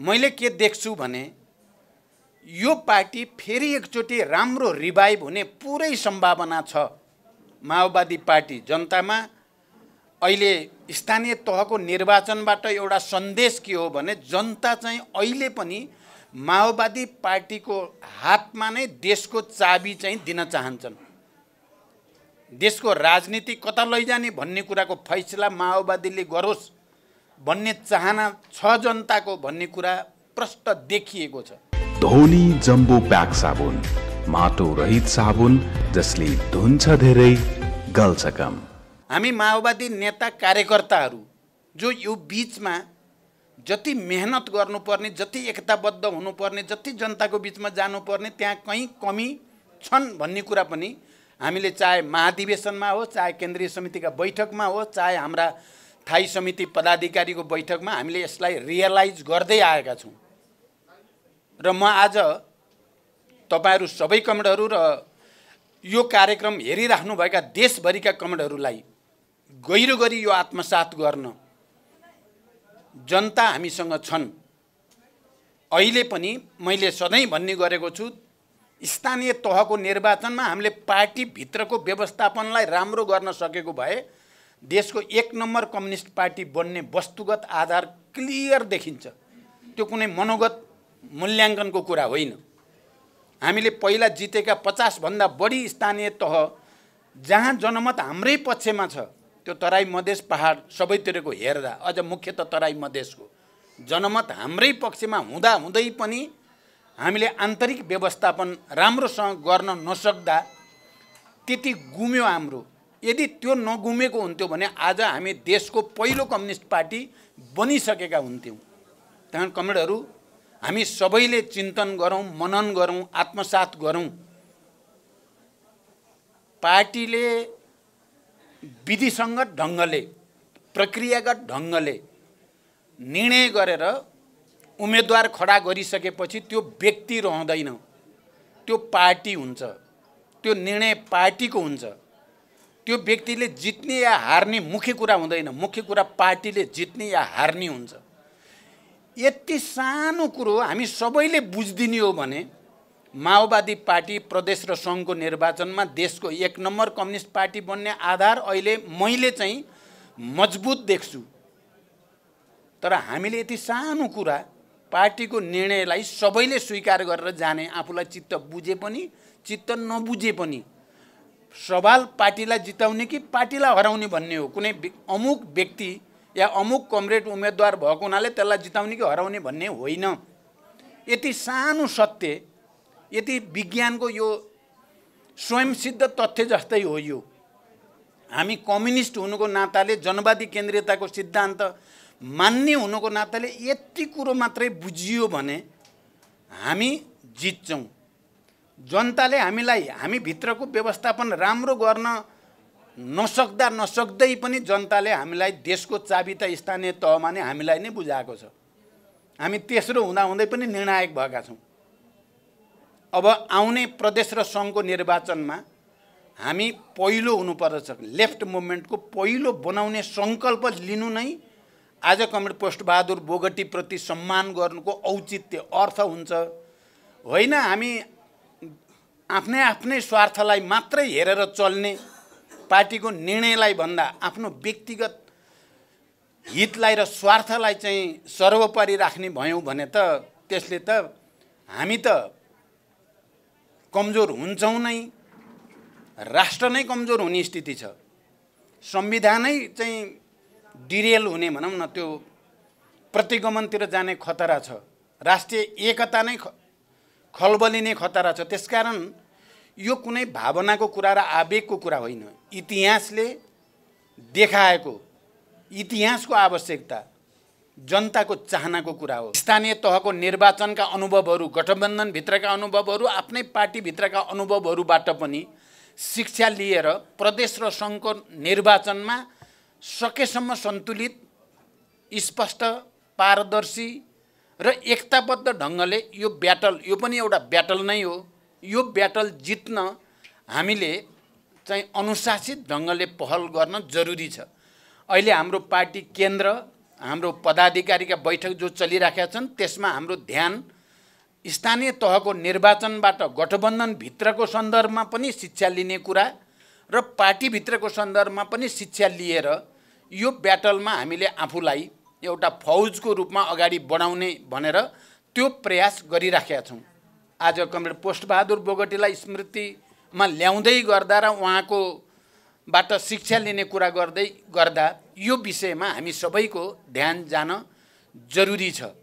मैले के देख्छु भने यो पार्टी फेरि एकचोटि राम्रो रिभाइभ हुने पुरै सम्भावना छ माओवादी पार्टी जनतामा अहिले स्थानीय तहको निर्वाचनबाट एउटा सन्देश के हो भने जनता चाहिँ अहिले पनि माओवादी पार्टीको हातमा नै देशको चाबी चाहिँ दिन चाहन्छन् देशको राजनीति कता लैजाने भन्ने कुराको फैसला माओवादीले गरोस् भन्ने चाहना छ जनताको भन्ने कुरा प्रष्ट देखिएको छ धोनी जम्बो प्याक साबुन माटो रहित साबुन जसले धुन्छ धेरै गल्छ कम हामी माओवादी नेता कार्यकर्ताहरू जो यो बिचमा जति मेहनत गर्नुपर्ने जति एकताबद्ध हुनुपर्ने जति जनताको बिचमा जानुपर्ने त्यहाँ कहीँ कमी छन् भन्ने कुरा पनि हामीले चाहे महाधिवेशनमा होस् चाहे केन्द्रीय समितिका बैठकमा होस् चाहे हाम्रा स्थायी समिति पदाधिकारीको बैठकमा हामीले यसलाई रियलाइज गर्दै आएका छौँ र म आज तपाईँहरू सबै कमेन्टहरू र यो कार्यक्रम हेरिराख्नुभएका देशभरिका कमेन्टहरूलाई गहिरो गरी यो आत्मसात गर्न जनता हामीसँग छन् अहिले पनि मैले सधैँ भन्ने गरेको छु स्थानीय तहको निर्वाचनमा हामीले पार्टीभित्रको व्यवस्थापनलाई राम्रो गर्न सकेको भए देशको एक नम्बर कम्युनिस्ट पार्टी बन्ने वस्तुगत आधार क्लियर देखिन्छ त्यो कुनै मनोगत मूल्याङ्कनको कुरा होइन हामीले पहिला जितेका पचासभन्दा बढी स्थानीय तह जहाँ जनमत हाम्रै पक्षमा छ त्यो तराई मधेस पहाड सबैतिरको हेर्दा अझ मुख्य त तराई मधेसको जनमत हाम्रै पक्षमा हुँदा हुँदै पनि हामीले आन्तरिक व्यवस्थापन राम्रोसँग गर्न नसक्दा त्यति गुम्यो हाम्रो यदि त्यो नगुमेको हुन्थ्यो भने आज हामी देशको पहिलो कम्युनिस्ट पार्टी बनिसकेका हुन्थ्यौँ त्यहाँ कमरेडहरू हामी सबैले चिन्तन गरौँ मनन गरौँ आत्मसात गरौँ पार्टीले विधिसङ्गत ढङ्गले प्रक्रियागत ढङ्गले निर्णय गरेर उम्मेदवार खडा गरिसकेपछि त्यो व्यक्ति रहँदैन त्यो पार्टी हुन्छ त्यो निर्णय पार्टीको हुन्छ त्यो व्यक्तिले जित्ने या हार्ने मुख्य कुरा हुँदैन मुख्य कुरा पार्टीले जित्ने या हार्ने हुन्छ यति सानो कुरो हामी सबैले बुझिदिने हो भने माओवादी पार्टी प्रदेश र सङ्घको निर्वाचनमा देशको एक नम्बर कम्युनिस्ट पार्टी बन्ने आधार अहिले मैले चाहिँ मजबुत देख्छु तर हामीले यति सानो कुरा पार्टीको निर्णयलाई सबैले स्वीकार गरेर जाने आफूलाई चित्त बुझे पनि चित्त नबुझे पनि सवाल पार्टीलाई जिताउने कि पार्टीलाई हराउने भन्ने हो कुनै अमुक व्यक्ति या अमुक कमरेड उम्मेद्वार भएको हुनाले त्यसलाई जिताउने कि हराउने भन्ने होइन यति सानो सत्य यति विज्ञानको यो स्वयंसिद्ध तथ्य जस्तै हो यो हामी कम्युनिस्ट हुनुको नाताले जनवादी केन्द्रीयताको सिद्धान्त मान्ने हुनुको नाताले यति कुरो मात्रै बुझियो भने हामी जित्छौँ जनताले हामीलाई हामीभित्रको व्यवस्थापन राम्रो गर्न नसक्दा नसक्दै पनि जनताले हामीलाई देशको चाबी त स्थानीय तहमा नै हामीलाई नै बुझाएको छ हामी तेस्रो हुँदाहुँदै पनि निर्णायक भएका छौँ अब आउने प्रदेश र सङ्घको निर्वाचनमा हामी पहिलो हुनुपर्दछ लेफ्ट मुभमेन्टको पहिलो बनाउने सङ्कल्प लिनु नै आज कमरेड पोस्टबहादुर बोगटीप्रति सम्मान गर्नुको औचित्य अर्थ हुन्छ होइन हामी आफ्नै आफ्नै स्वार्थलाई मात्रै हेरेर चल्ने पार्टीको निर्णयलाई भन्दा आफ्नो व्यक्तिगत हितलाई र स्वार्थलाई चाहिँ सर्वोपरि राख्ने भयौँ भने त त्यसले त हामी त कमजोर हुन्छौँ नै राष्ट्र नै कमजोर हुने स्थिति छ संविधानै चाहिँ डिरेल हुने भनौँ न त्यो प्रतिगमनतिर जाने खतरा छ राष्ट्रिय एकता नै खलबलिने खतरा छ त्यसकारण यो कुनै भावनाको कुरा र आवेगको कुरा होइन इतिहासले देखाएको इतिहासको आवश्यकता जनताको चाहनाको कुरा हो स्थानीय तहको निर्वाचनका अनुभवहरू गठबन्धनभित्रका अनुभवहरू आफ्नै पार्टीभित्रका अनुभवहरूबाट पनि शिक्षा लिएर प्रदेश र सङ्घको निर्वाचनमा सकेसम्म सन्तुलित स्पष्ट पारदर्शी र एकताबद्ध ढङ्गले यो ब्याटल यो पनि एउटा ब्याटल नै हो यो ब्याटल जित्न हामीले चाहिँ अनुशासित ढङ्गले पहल गर्न जरुरी छ अहिले हाम्रो पार्टी केन्द्र हाम्रो पदाधिकारीका बैठक जो चलिराखेका छन् त्यसमा हाम्रो ध्यान स्थानीय तहको निर्वाचनबाट गठबन्धनभित्रको सन्दर्भमा पनि शिक्षा लिने कुरा र पार्टीभित्रको सन्दर्भमा पनि शिक्षा लिएर यो ब्याटलमा हामीले आफूलाई एउटा फौजको रूपमा अगाडि बढाउने भनेर त्यो प्रयास गरिराखेका छौँ आज कमरेड पोस्टबहादुर बोगटीलाई स्मृतिमा ल्याउँदै गर्दा र उहाँकोबाट शिक्षा लिने कुरा गर्दै गर्दा यो विषयमा हामी सबैको ध्यान जान जरुरी छ